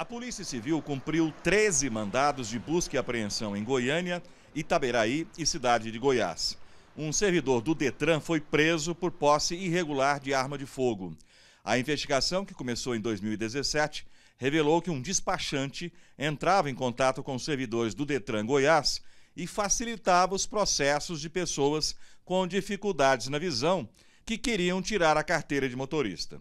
A Polícia Civil cumpriu 13 mandados de busca e apreensão em Goiânia, Itaberaí e cidade de Goiás. Um servidor do Detran foi preso por posse irregular de arma de fogo. A investigação, que começou em 2017, revelou que um despachante entrava em contato com servidores do Detran Goiás e facilitava os processos de pessoas com dificuldades na visão que queriam tirar a carteira de motorista.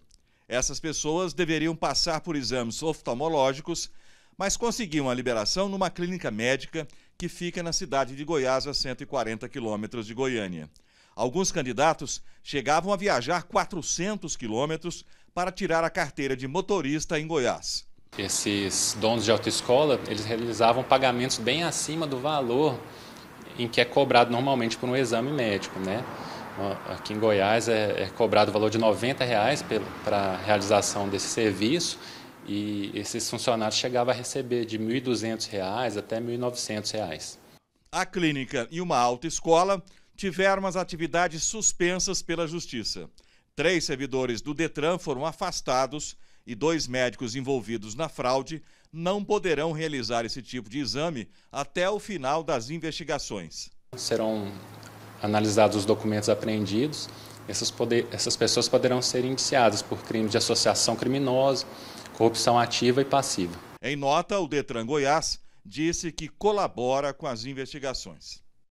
Essas pessoas deveriam passar por exames oftalmológicos, mas conseguiam a liberação numa clínica médica que fica na cidade de Goiás, a 140 quilômetros de Goiânia. Alguns candidatos chegavam a viajar 400 quilômetros para tirar a carteira de motorista em Goiás. Esses donos de autoescola, eles realizavam pagamentos bem acima do valor em que é cobrado normalmente por um exame médico, né? Aqui em Goiás é, é cobrado o valor de R$ 90,00 para a realização desse serviço e esses funcionários chegavam a receber de R$ 1.200,00 até R$ 1.900,00. A clínica e uma autoescola tiveram as atividades suspensas pela Justiça. Três servidores do Detran foram afastados e dois médicos envolvidos na fraude não poderão realizar esse tipo de exame até o final das investigações. Serão analisados os documentos apreendidos, essas, poder, essas pessoas poderão ser indiciadas por crimes de associação criminosa, corrupção ativa e passiva. Em nota, o Detran Goiás disse que colabora com as investigações.